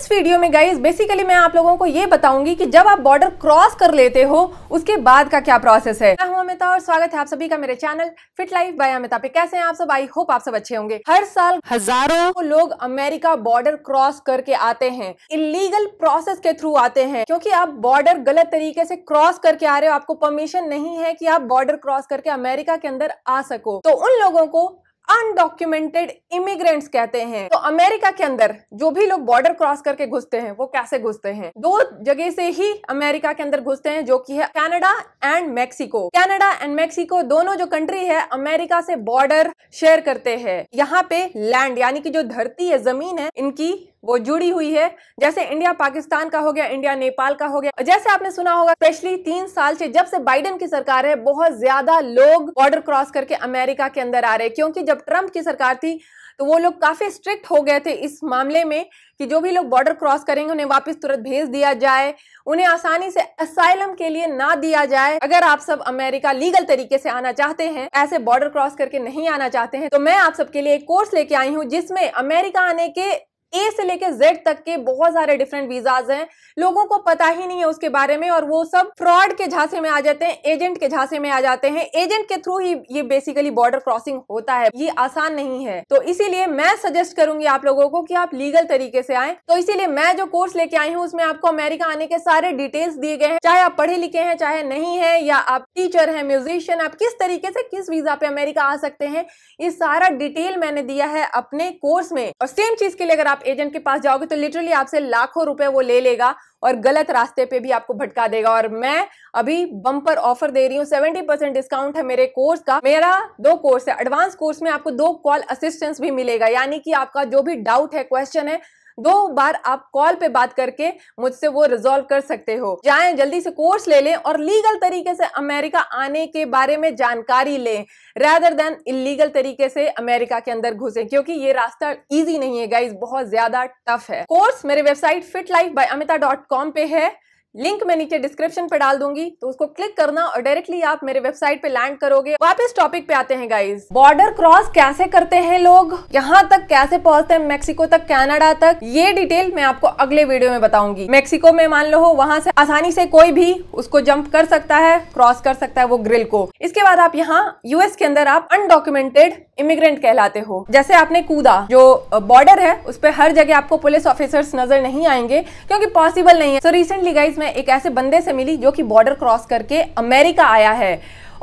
इस वीडियो में guys basically मैं आप लोगों को ये बताऊंगी कि जब आप बॉर्डर क्रॉस कर लेते हो उसके बाद का क्या प्रोसेस है मैं हूं अमिता और स्वागत है आप सभी का मेरे channel fit life by Amita पे कैसे हैं आप सब आई होप आप सब अच्छे होंगे हर साल हजारों लोग अमेरिका बॉर्डर क्रॉस करके आते हैं इलीगल प्रोसेस के थ्रू आते हैं क्योंकि आप बॉर्डर गलत तरीके से क्रॉस करके आ रहे हो आपको परमिशन नहीं है की आप बॉर्डर क्रॉस करके अमेरिका के अंदर आ सको तो उन लोगों को अनडॉक्यूमेंटेड इमिग्रेंट्स कहते हैं तो अमेरिका के अंदर जो भी लोग बॉर्डर क्रॉस करके घुसते हैं वो कैसे घुसते हैं दो जगह से ही अमेरिका के अंदर घुसते हैं जो कि है Canada and Mexico Canada and Mexico दोनों जो कंट्री है अमेरिका से बॉर्डर शेयर करते हैं यहाँ पे लैंड यानी कि जो धरती है जमीन है इनकी वो जुड़ी हुई है जैसे इंडिया पाकिस्तान का हो गया इंडिया नेपाल का हो गया जैसे आपने सुना होगा स्पेशली तीन साल से जब से बाइडेन की सरकार है बहुत ज्यादा लोग बॉर्डर क्रॉस करके अमेरिका के अंदर आ रहे क्योंकि जब ट्रंप की सरकार थी तो वो लोग काफी स्ट्रिक्ट हो गए थे इस मामले में कि जो भी लोग बॉर्डर क्रॉस करेंगे उन्हें वापस तुरंत भेज दिया जाए उन्हें आसानी से असाइलम के लिए ना दिया जाए अगर आप सब अमेरिका लीगल तरीके से आना चाहते हैं ऐसे बॉर्डर क्रॉस करके नहीं आना चाहते हैं तो मैं आप सबके लिए एक कोर्स लेके आई हूँ जिसमें अमेरिका आने के ए से लेके जेड तक के बहुत सारे डिफरेंट वीजाज हैं लोगों को पता ही नहीं है उसके बारे में और वो सब फ्रॉड के झांसे में आ जाते हैं एजेंट के झांसे में आ जाते हैं एजेंट के थ्रू ही ये बेसिकली बॉर्डर क्रॉसिंग होता है ये आसान नहीं है तो इसीलिए मैं सजेस्ट करूंगी आप लोगों को कि आप लीगल तरीके से आए तो इसीलिए मैं जो कोर्स लेके आई हूँ उसमें आपको अमेरिका आने के सारे डिटेल्स दिए गए हैं चाहे आप पढ़े लिखे हैं चाहे नहीं है या आप टीचर है म्यूजिशियन आप किस तरीके से किस वीजा पे अमेरिका आ सकते हैं ये सारा डिटेल मैंने दिया है अपने कोर्स में और सेम चीज के लिए अगर आप आप एजेंट के पास जाओगे तो लिटरली आपसे लाखों रुपए वो ले लेगा और गलत रास्ते पे भी आपको भटका देगा और मैं अभी बम्पर ऑफर दे रही हूँ सेवेंटी परसेंट डिस्काउंट है मेरे कोर्स का मेरा दो कोर्स है एडवांस कोर्स में आपको दो कॉल असिस्टेंस भी मिलेगा यानी कि आपका जो भी डाउट है क्वेश्चन है दो बार आप कॉल पे बात करके मुझसे वो रिजोल्व कर सकते हो जाए जल्दी से कोर्स ले लें और लीगल तरीके से अमेरिका आने के बारे में जानकारी लें रेदर देन इलीगल तरीके से अमेरिका के अंदर घुसें क्योंकि ये रास्ता ईजी नहीं है गाइज बहुत ज्यादा टफ है कोर्स मेरे website fit life by Amita dot com पे है लिंक मैं नीचे डिस्क्रिप्शन पे डाल दूंगी तो उसको क्लिक करना और डायरेक्टली आप मेरे वेबसाइट पे लैंड करोगे वापस टॉपिक पे आते हैं गाइस बॉर्डर क्रॉस कैसे करते हैं लोग यहाँ तक कैसे पहुंचते हैं मेक्सिको तक कनाडा तक ये डिटेल मैं आपको अगले वीडियो में बताऊंगी मेक्सिको में मान लो वहां से आसानी से कोई भी उसको जम्प कर सकता है क्रॉस कर सकता है वो ग्रिल को इसके बाद आप यहाँ यूएस के अंदर आप अनडॉक्यूमेंटेड इमिग्रेंट कहलाते हो जैसे आपने कूदा जो बॉर्डर है उस पर हर जगह आपको पुलिस ऑफिसर्स नजर नहीं आएंगे क्योंकि पॉसिबल नहीं है सो रिसेंटली गाइज में एक ऐसे बंदे से मिली जो कि बॉर्डर क्रॉस करके अमेरिका आया है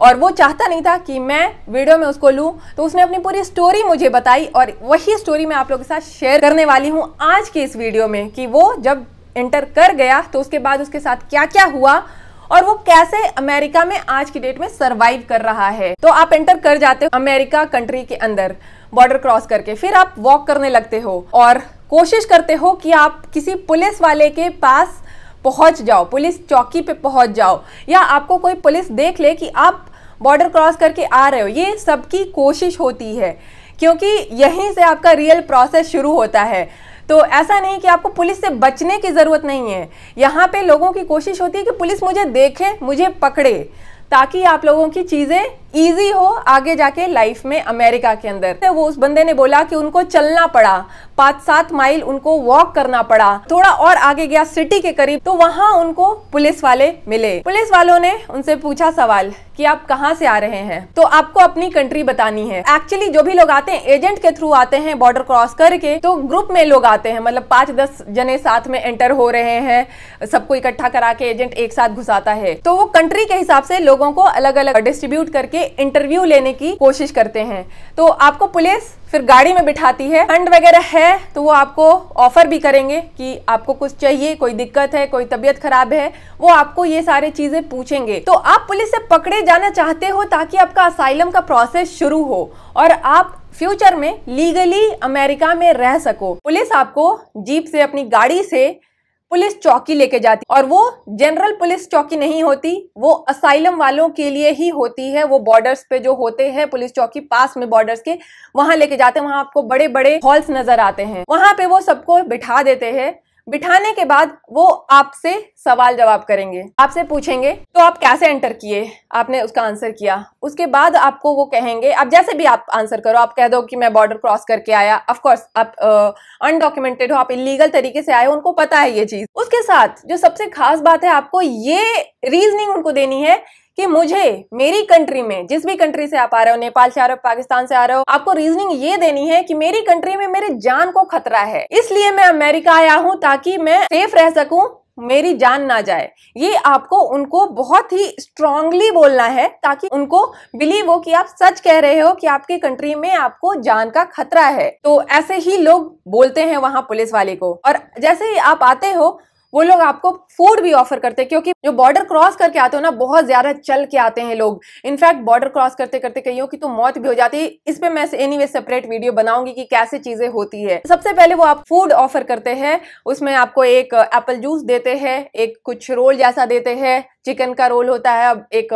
और वो चाहता नहीं था कि मैं वीडियो में उसको लूँ तो उसने अपनी पूरी स्टोरी मुझे बताई और वही स्टोरी मैं आप लोगों के साथ शेयर करने वाली हूँ आज के इस वीडियो में कि वो जब एंटर कर गया तो उसके बाद उसके साथ क्या क्या हुआ और वो कैसे अमेरिका में आज की डेट में सरवाइव कर रहा है तो आप एंटर कर जाते हो अमेरिका कंट्री के अंदर बॉर्डर क्रॉस करके फिर आप वॉक करने लगते हो और कोशिश करते हो कि आप किसी पुलिस वाले के पास पहुंच जाओ पुलिस चौकी पे पहुंच जाओ या आपको कोई पुलिस देख ले कि आप बॉर्डर क्रॉस करके आ रहे हो ये सबकी कोशिश होती है क्योंकि यहीं से आपका रियल प्रोसेस शुरू होता है तो ऐसा नहीं कि आपको पुलिस से बचने की ज़रूरत नहीं है यहाँ पे लोगों की कोशिश होती है कि पुलिस मुझे देखे मुझे पकड़े ताकि आप लोगों की चीज़ें इजी हो आगे जाके लाइफ में अमेरिका के अंदर तो वो उस बंदे ने बोला कि उनको चलना पड़ा पांच सात माइल उनको वॉक करना पड़ा थोड़ा और आगे गया सिटी के करीब तो वहाँ उनको पुलिस वाले मिले पुलिस वालों ने उनसे पूछा सवाल कि आप कहाँ से आ रहे हैं तो आपको अपनी कंट्री बतानी है एक्चुअली जो भी लोग आते हैं एजेंट के थ्रू आते हैं बॉर्डर क्रॉस करके तो ग्रुप में लोग आते हैं मतलब पांच दस जने साथ में एंटर हो रहे हैं सबको इकट्ठा करा के एजेंट एक साथ घुसाता है तो वो कंट्री के हिसाब से लोगों को अलग अलग डिस्ट्रीब्यूट करके इंटरव्यू लेने की कोशिश करते हैं तो आपको पुलिस फिर गाड़ी में बिठाती है फंड वगैरह है तो वो आपको ऑफर भी करेंगे कि आपको कुछ चाहिए कोई दिक्कत है कोई तबीयत खराब है वो आपको ये सारे चीजें पूछेंगे तो आप पुलिस से पकड़े जाना चाहते हो ताकि आपका असाइलम का प्रोसेस शुरू हो और आप फ्यूचर में लीगली अमेरिका में रह सको पुलिस आपको जीप से अपनी गाड़ी से पुलिस चौकी लेके जाती और वो जनरल पुलिस चौकी नहीं होती वो असाइलम वालों के लिए ही होती है वो बॉर्डर्स पे जो होते हैं पुलिस चौकी पास में बॉर्डर्स के वहां लेके जाते हैं वहां आपको बड़े बड़े हॉल्स नजर आते हैं वहां पे वो सबको बिठा देते हैं बिठाने के बाद वो आपसे सवाल जवाब करेंगे आपसे पूछेंगे तो आप कैसे एंटर किए आपने उसका आंसर किया उसके बाद आपको वो कहेंगे आप जैसे भी आप आंसर करो आप कह दो कि मैं बॉर्डर क्रॉस करके आया कोर्स आप अनडॉक्यूमेंटेड हो आप इलीगल तरीके से आए हो उनको पता है ये चीज उसके साथ जो सबसे खास बात है आपको ये रीजनिंग उनको देनी है कि मुझे मेरी कंट्री में जिस भी कंट्री से आप आ रहे हो नेपाल से आ रहे हो पाकिस्तान से आ रहे हो आपको रीजनिंग ये देनी है कि मेरी कंट्री में मेरे जान को खतरा है इसलिए मैं अमेरिका आया हूं ताकि मैं सेफ रह सकूं मेरी जान ना जाए ये आपको उनको बहुत ही स्ट्रांगली बोलना है ताकि उनको बिलीव हो कि आप सच कह रहे हो कि आपके कंट्री में आपको जान का खतरा है तो ऐसे ही लोग बोलते हैं वहां पुलिस वाले को और जैसे ही आप आते हो वो लोग आपको फूड भी ऑफर करते हैं क्योंकि जो बॉर्डर क्रॉस करके आते हो ना बहुत ज़्यादा चल के आते हैं लोग इनफैक्ट बॉर्डर क्रॉस करते करते कईयों की तो मौत भी हो जाती है इस पर मैं एनी वे सेपरेट वीडियो बनाऊंगी कि कैसे चीज़ें होती है सबसे पहले वो आप फूड ऑफर करते हैं उसमें आपको एक एप्पल जूस देते हैं एक कुछ रोल जैसा देते हैं चिकन का रोल होता है अब एक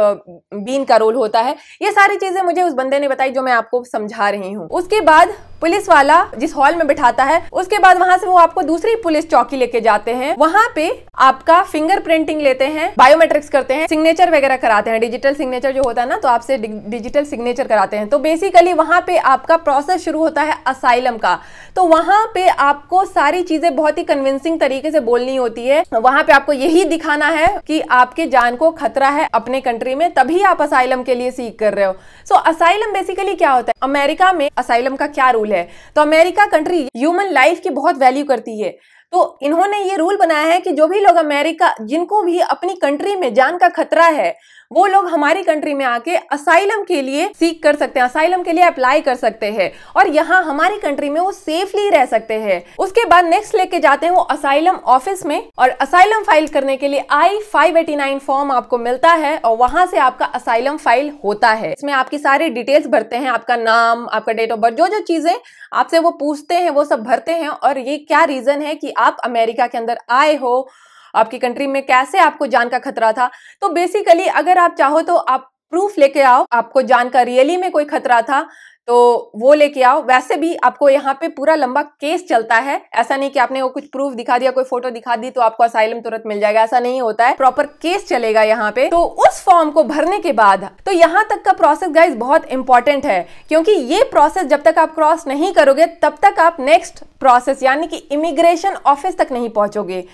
बीन का रोल होता है ये सारी चीज़ें मुझे उस बंदे ने बताई जो मैं आपको समझा रही हूँ उसके बाद पुलिस वाला जिस हॉल में बिठाता है उसके बाद वहां से वो आपको दूसरी पुलिस चौकी लेके जाते हैं वहां पे आपका फिंगर प्रिंटिंग लेते हैं बायोमेट्रिक्स करते हैं सिग्नेचर वगैरह कराते हैं डिजिटल सिग्नेचर जो होता है ना तो आपसे डिजिटल सिग्नेचर कराते हैं तो बेसिकली वहां पे आपका प्रोसेस शुरू होता है असाइलम का तो वहां पे आपको सारी चीजें बहुत ही कन्विंसिंग तरीके से बोलनी होती है वहां पे आपको यही दिखाना है कि आपके जान को खतरा है अपने कंट्री में तभी आप असाइलम के लिए सीख कर रहे हो सो असाइलम बेसिकली क्या होता है अमेरिका में असाइलम का क्या रूल है तो अमेरिका कंट्री ह्यूमन लाइफ की बहुत वैल्यू करती है तो इन्होंने ये रूल बनाया है कि जो भी लोग अमेरिका जिनको भी अपनी कंट्री में जान का खतरा है वो लोग हमारी कंट्री में आके असाइलम के लिए सीख कर सकते हैं असाइलम के लिए अप्लाई कर सकते हैं और यहाँ हमारी कंट्री में वो सेफली रह सकते हैं उसके बाद नेक्स्ट लेके जाते हैं वो असाइलम ऑफिस में और असाइलम फाइल करने के लिए आई फाइव फॉर्म आपको मिलता है और वहां से आपका असाइलम फाइल होता है इसमें आपकी सारी डिटेल्स भरते हैं आपका नाम आपका डेट ऑफ बर्थ जो जो चीजें आपसे वो पूछते हैं वो सब भरते हैं और ये क्या रीजन है कि आप अमेरिका के अंदर आए हो आपकी कंट्री में कैसे आपको जान का खतरा था तो बेसिकली अगर आप चाहो तो आप प्रूफ लेके आओ आपको जान का रियली में कोई खतरा था तो वो लेके आओ वैसे भी आपको यहाँ पे पूरा लंबा केस चलता है ऐसा नहीं कि आपने वो कुछ प्रूफ दिखा दिया कोई फोटो दिखा दी तो आपको असाइलम तुरंत मिल जाएगा ऐसा नहीं होता है प्रॉपर केस चलेगा यहाँ पे तो उस फॉर्म को भरने के बाद तो यहाँ तक का प्रोसेस गाइज बहुत इंपॉर्टेंट है क्योंकि ये प्रोसेस जब तक आप क्रॉस नहीं करोगे तब तक आप नेक्स्ट प्रोसेस यानी कि इमिग्रेशन ऑफिस तक नहीं पहुंचोगे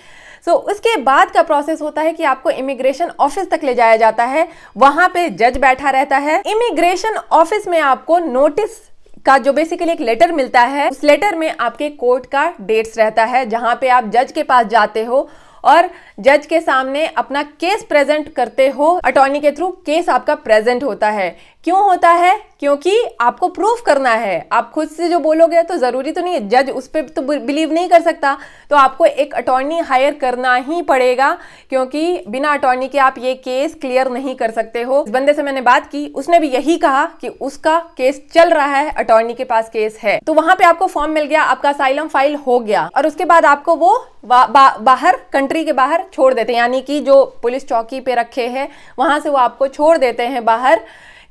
सो so, उसके बाद का प्रोसेस होता है कि आपको इमिग्रेशन ऑफिस तक ले जाया जाता है वहां पे जज बैठा रहता है इमिग्रेशन ऑफिस में आपको नोटिस का जो बेसिकली एक लेटर मिलता है उस लेटर में आपके कोर्ट का डेट्स रहता है जहां पे आप जज के पास जाते हो और जज के सामने अपना केस प्रेजेंट करते हो अटॉर्नी के थ्रू केस आपका प्रेजेंट होता है क्यों होता है क्योंकि आपको प्रूफ करना है आप खुद से जो बोलोगे तो ज़रूरी तो नहीं है जज उस पर तो बिलीव नहीं कर सकता तो आपको एक अटॉर्नी हायर करना ही पड़ेगा क्योंकि बिना अटॉर्नी के आप ये केस क्लियर नहीं कर सकते हो इस बंदे से मैंने बात की उसने भी यही कहा कि उसका केस चल रहा है अटॉर्नी के पास केस है तो वहां पे आपको फॉर्म मिल गया आपका असाइलम फाइल हो गया और उसके बाद आपको वो बा, बा, बाहर कंट्री के बाहर छोड़ देते हैं यानी कि जो पुलिस चौकी पे रखे हैं वहाँ से वो आपको छोड़ देते हैं बाहर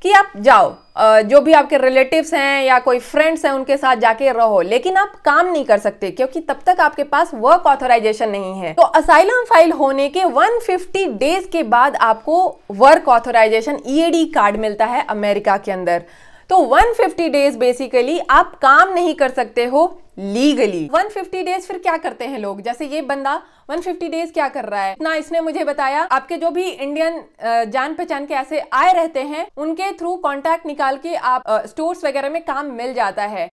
कि आप जाओ जो भी आपके रिलेटिव्स हैं या कोई फ्रेंड्स हैं उनके साथ जाके रहो लेकिन आप काम नहीं कर सकते क्योंकि तब तक आपके पास वर्क ऑथोराइजेशन नहीं है तो असाइलम फाइल होने के 150 डेज के बाद आपको वर्क ऑथोराइजेशन ईएडी कार्ड मिलता है अमेरिका के अंदर तो 150 डेज बेसिकली आप काम नहीं कर सकते हो लीगली 150 डेज फिर क्या करते हैं लोग जैसे ये बंदा 150 डेज क्या कर रहा है ना इसने मुझे बताया आपके जो भी इंडियन जान पहचान के ऐसे आए रहते हैं उनके थ्रू कॉन्टेक्ट निकाल के आप स्टोर्स वगैरह में काम मिल जाता है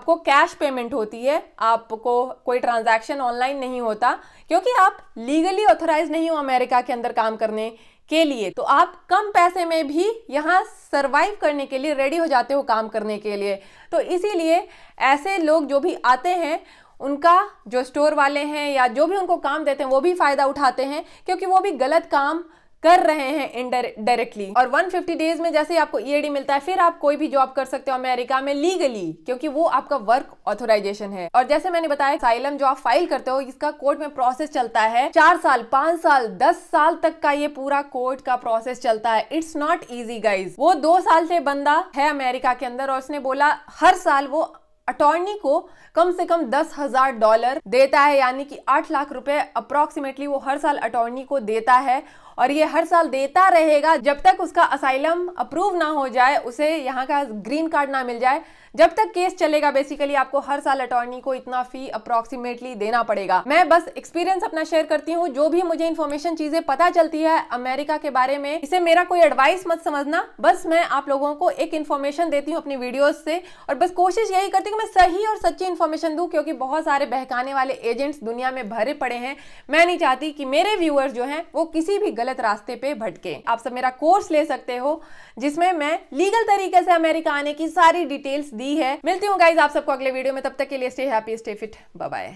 आपको कैश पेमेंट होती है आपको कोई ट्रांजैक्शन ऑनलाइन नहीं होता क्योंकि आप लीगली ऑथोराइज नहीं हो अमेरिका के अंदर काम करने के लिए तो आप कम पैसे में भी यहाँ सरवाइव करने के लिए रेडी हो जाते हो काम करने के लिए तो इसीलिए ऐसे लोग जो भी आते हैं उनका जो स्टोर वाले हैं या जो भी उनको काम देते हैं वो भी फ़ायदा उठाते हैं क्योंकि वो भी गलत काम कर रहे हैं इनडायरेक्टली और 150 डेज में जैसे आपको ईएडी e मिलता है फिर आप कोई भी जॉब कर सकते हो अमेरिका में लीगली क्योंकि वो आपका वर्क ऑथोराइजेशन है और जैसे मैंने बताया साइलम जो आप फाइल करते हो इसका कोर्ट में प्रोसेस चलता है चार साल पांच साल दस साल तक का ये पूरा कोर्ट का प्रोसेस चलता है इट्स नॉट इजी गाइज वो दो साल से बंदा है अमेरिका के अंदर और उसने बोला हर साल वो अटॉर्नी को कम से कम दस हजार डॉलर देता है यानी कि आठ लाख रुपए अप्रोक्सीमेटली वो हर साल अटॉर्नी को देता है और ये हर साल देता रहेगा जब तक उसका असाइलम अप्रूव ना हो जाए उसे यहाँ का ग्रीन कार्ड ना मिल जाए जब तक केस चलेगा बेसिकली आपको हर साल अटॉर्नी को इतना फी अप्रोक्सीमेटली देना पड़ेगा मैं बस एक्सपीरियंस अपना शेयर करती हूँ जो भी मुझे इन्फॉर्मेशन चीजें पता चलती है अमेरिका के बारे में इसे मेरा कोई एडवाइस मत समझना बस मैं आप लोगों को एक इन्फॉर्मेशन देती हूँ अपनी वीडियोज से और बस कोशिश यही करती हूँ मैं सही और सच्ची इन्फॉर्मेशन दू क्योंकि बहुत सारे बहकाने वाले एजेंट्स दुनिया में भरे पड़े हैं मैं नहीं चाहती कि मेरे व्यूअर्स जो है वो किसी भी गलत गलत रास्ते पे भटके आप सब मेरा कोर्स ले सकते हो जिसमें मैं लीगल तरीके से अमेरिका आने की सारी डिटेल्स दी है मिलती हूँ गाइज आप सबको अगले वीडियो में तब तक के लिए stay happy stay fit bye